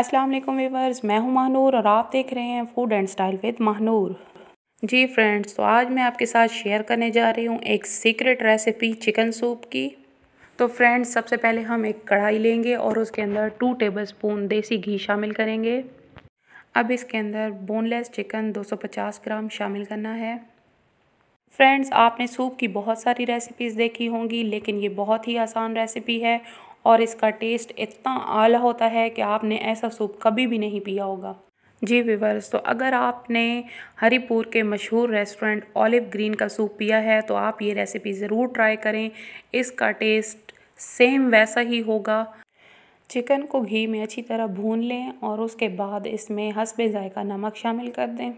अस्सलाम वालेकुम वीवर्स मैं हूं महानूर और आप देख रहे हैं food and style with Mahanoor ji friends तो आज मैं आपके साथ शेयर करने जा रही हूं एक सीक्रेट रेसिपी चिकन सूप की तो फ्रेंड्स सबसे पहले हम एक कढ़ाई लेंगे और उसके अंदर टू टेबल स्पून देसी घी शामिल करेंगे अब इसके अंदर बोनलेस चिकन पचास ग्राम शामिल करना है फ्रेंड्स आपने सूप की बहुत सारी रेसिपीज़ देखी होंगी लेकिन ये बहुत ही आसान रेसिपी है और इसका टेस्ट इतना आला होता है कि आपने ऐसा सूप कभी भी नहीं पिया होगा जी विवर्स तो अगर आपने हरीपुर के मशहूर रेस्टोरेंट ऑलिव ग्रीन का सूप पिया है तो आप ये रेसिपी ज़रूर ट्राई करें इसका टेस्ट सेम वैसा ही होगा चिकन को घी में अच्छी तरह भून लें और उसके बाद इसमें हसबे ज़ायका नमक शामिल कर दें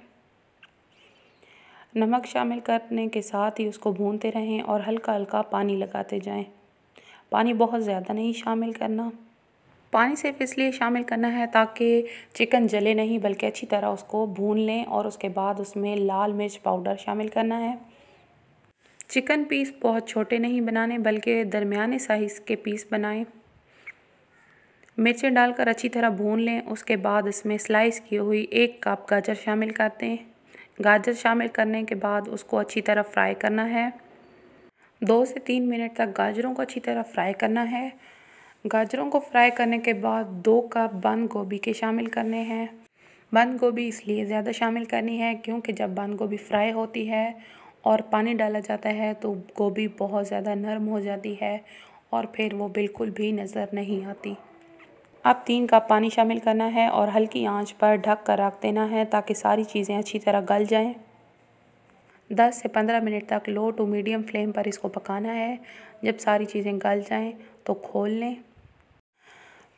नमक शामिल करने के साथ ही उसको भूनते रहें और हल्का हल्का पानी लगाते जाएं पानी बहुत ज़्यादा नहीं शामिल करना पानी सिर्फ इसलिए शामिल करना है ताकि चिकन जले नहीं बल्कि अच्छी तरह उसको भून लें और उसके बाद उसमें लाल मिर्च पाउडर शामिल करना है चिकन पीस बहुत छोटे नहीं बनाने बल्कि दरमियाने साइज़ के पीस बनाएं मिर्चें डालकर अच्छी तरह भून लें उसके बाद इसमें स्लाइस की हुई एक कप गाजर शामिल करते हैं गाजर शामिल करने के बाद उसको अच्छी तरह फ्राई करना है दो से तीन मिनट तक गाजरों को अच्छी तरह फ्राई करना है गाजरों को फ्राई करने के बाद दो कप बंद गोभी के शामिल करने हैं बंद गोभी इसलिए ज़्यादा शामिल करनी है क्योंकि जब बंद गोभी फ्राई होती है और पानी डाला जाता है तो गोभी बहुत ज़्यादा नरम हो जाती है और फिर वो बिल्कुल भी नज़र नहीं आती अब तीन कप पानी शामिल करना है और हल्की आंच पर ढक कर रख देना है ताकि सारी चीज़ें अच्छी तरह गल जाएं 10 से 15 मिनट तक लो टू मीडियम फ्लेम पर इसको पकाना है जब सारी चीज़ें गल जाएं तो खोल लें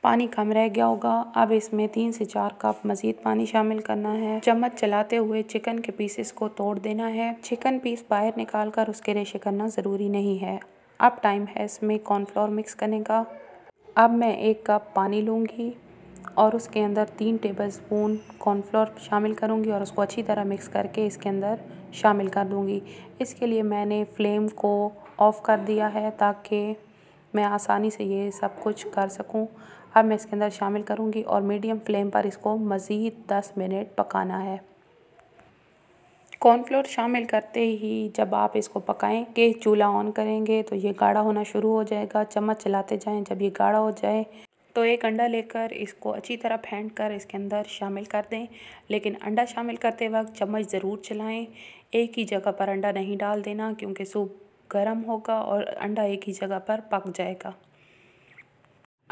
पानी कम रह गया होगा अब इसमें तीन से चार कप मज़ीद पानी शामिल करना है चम्मच चलाते हुए चिकन के पीसेस को तोड़ देना है चिकन पीस बाहर निकाल कर उसके रेशे करना ज़रूरी नहीं है अब टाइम है इसमें कॉर्नफ्लोर मिक्स करने का अब मैं एक कप पानी लूँगी और उसके अंदर तीन टेबल स्पून कॉर्नफ्लोर शामिल करूँगी और उसको अच्छी तरह मिक्स करके इसके अंदर शामिल कर दूँगी इसके लिए मैंने फ्लेम को ऑफ़ कर दिया है ताकि मैं आसानी से ये सब कुछ कर सकूँ अब मैं इसके अंदर शामिल करूँगी और मीडियम फ्लेम पर इसको मज़ीद दस मिनट पकाना है कॉर्नफ्लोर शामिल करते ही जब आप इसको के चूल्हा ऑन करेंगे तो ये गाढ़ा होना शुरू हो जाएगा चम्मच चलाते जाएं जब ये गाढ़ा हो जाए तो एक अंडा लेकर इसको अच्छी तरह फेंट कर इसके अंदर शामिल कर दें लेकिन अंडा शामिल करते वक्त चम्मच ज़रूर चलाएं एक ही जगह पर अंडा नहीं डाल देना क्योंकि सूप गर्म होगा और अंडा एक ही जगह पर पक जाएगा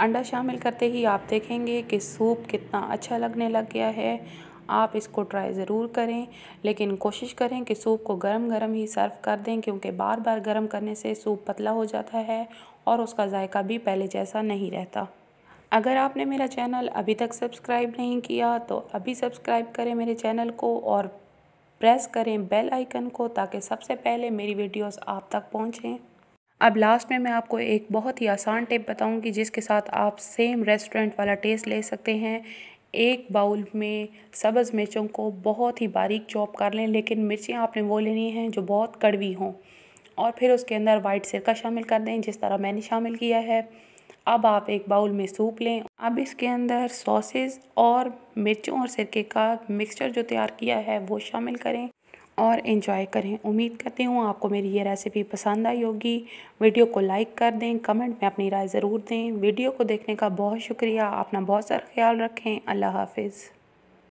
अंडा शामिल करते ही आप देखेंगे कि सूप कितना अच्छा लगने लग गया है आप इसको ट्राई ज़रूर करें लेकिन कोशिश करें कि सूप को गर्म गर्म ही सर्व कर दें क्योंकि बार बार गर्म करने से सूप पतला हो जाता है और उसका जायका भी पहले जैसा नहीं रहता अगर आपने मेरा चैनल अभी तक सब्सक्राइब नहीं किया तो अभी सब्सक्राइब करें मेरे चैनल को और प्रेस करें बेल आइकन को ताकि सबसे पहले मेरी वीडियोस आप तक पहुंचें अब लास्ट में मैं आपको एक बहुत ही आसान टिप बताऊंगी जिसके साथ आप सेम रेस्टोरेंट वाला टेस्ट ले सकते हैं एक बाउल में सब्ज़ मिर्चों को बहुत ही बारीक चॉप कर लें लेकिन मिर्चियाँ आपने वो लेनी हैं जो बहुत कड़वी हों और फिर उसके अंदर वाइट सिरका शामिल कर दें जिस तरह मैंने शामिल किया है अब आप एक बाउल में सूप लें अब इसके अंदर सॉसेस और मिर्चों और सिरके का मिक्सचर जो तैयार किया है वो शामिल करें और इंजॉय करें उम्मीद करती हूँ आपको मेरी ये रेसिपी पसंद आई होगी वीडियो को लाइक कर दें कमेंट में अपनी राय ज़रूर दें वीडियो को देखने का बहुत शुक्रिया अपना बहुत सारा ख्याल रखें अल्लाह हाफिज़